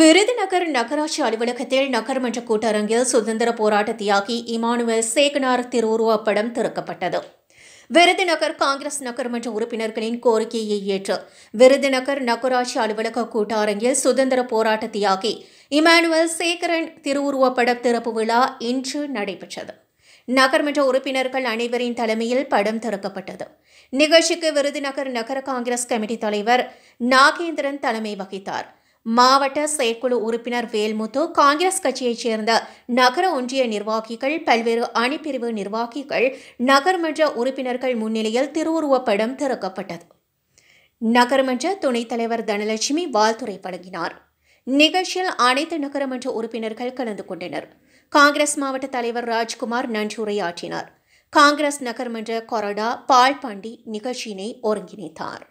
விருதுநகர் நகராட்சி அலுவலகத்தில் நகர்மன்ற கூட்டரங்கில் சுதந்திர போராட்ட தியாகி இமானுவல் சேகனார் திருவுருவ படம் திறக்கப்பட்டது விருதுநகர் காங்கிரஸ் நகர்மன்ற உறுப்பினர்களின் கோரிக்கையை ஏற்று விருதுநகர் நகராட்சி அலுவலக கூட்டரங்கில் சுதந்திர போராட்ட தியாகி இமானுவல் சேகரன் திருவுருவ படம் திறப்பு விழா இன்று நடைபெற்றது நகர்மன்ற உறுப்பினர்கள் அனைவரின் தலைமையில் படம் திறக்கப்பட்டது நிகழ்ச்சிக்கு விருதுநகர் நகர காங்கிரஸ் கமிட்டி தலைவர் நாகேந்திரன் தலைமை வகித்தார் மாவட்ட செயற்குழு உறுப்பினர் வேல்முத்து காங்கிரஸ் கட்சியைச் சேர்ந்த நகர ஒன்றிய நிர்வாகிகள் பல்வேறு அணிப்பிரிவு நிர்வாகிகள் நகர்மன்ற உறுப்பினர்கள் முன்னிலையில் திருவுருவப்படம் திறக்கப்பட்டது நகர்மன்ற துணைத் தலைவர் தனலட்சுமி வாழ்த்துறை படங்கினார் நிகழ்ச்சியில் அனைத்து நகரமன்ற உறுப்பினர்கள் கலந்து கொண்டனர் காங்கிரஸ் மாவட்ட தலைவர் ராஜ்குமார் நன்றியுரையாற்றினார் காங்கிரஸ் நகர்மன்ற கொரடா பால் பாண்டி நிகழ்ச்சியினை ஒருங்கிணைத்தார்